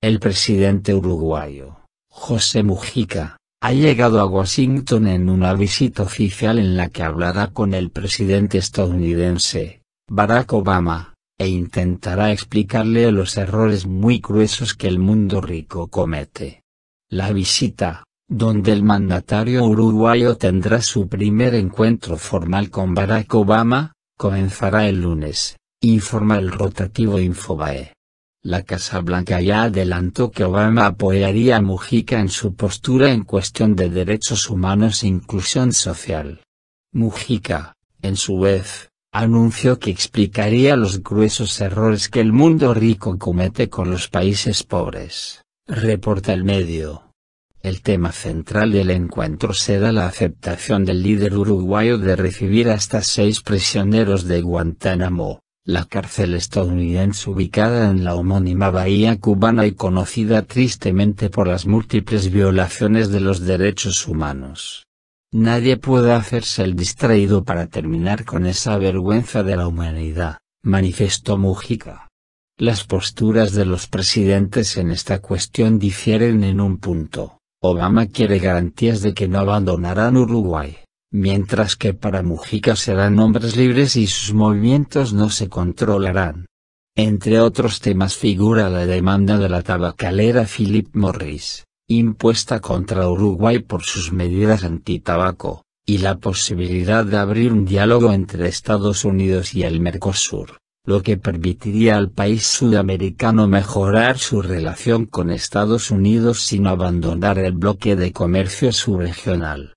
El presidente uruguayo, José Mujica, ha llegado a Washington en una visita oficial en la que hablará con el presidente estadounidense, Barack Obama, e intentará explicarle los errores muy gruesos que el mundo rico comete. La visita, donde el mandatario uruguayo tendrá su primer encuentro formal con Barack Obama, comenzará el lunes, informa el rotativo Infobae. La Casa Blanca ya adelantó que Obama apoyaría a Mujica en su postura en cuestión de derechos humanos e inclusión social. Mujica, en su vez, anunció que explicaría los gruesos errores que el mundo rico comete con los países pobres, reporta el medio. El tema central del encuentro será la aceptación del líder uruguayo de recibir hasta seis prisioneros de Guantánamo la cárcel estadounidense ubicada en la homónima bahía cubana y conocida tristemente por las múltiples violaciones de los derechos humanos. Nadie puede hacerse el distraído para terminar con esa vergüenza de la humanidad, manifestó Mujica. Las posturas de los presidentes en esta cuestión difieren en un punto. Obama quiere garantías de que no abandonarán Uruguay mientras que para Mujica serán hombres libres y sus movimientos no se controlarán. Entre otros temas figura la demanda de la tabacalera Philip Morris, impuesta contra Uruguay por sus medidas antitabaco, y la posibilidad de abrir un diálogo entre Estados Unidos y el Mercosur, lo que permitiría al país sudamericano mejorar su relación con Estados Unidos sin abandonar el bloque de comercio subregional.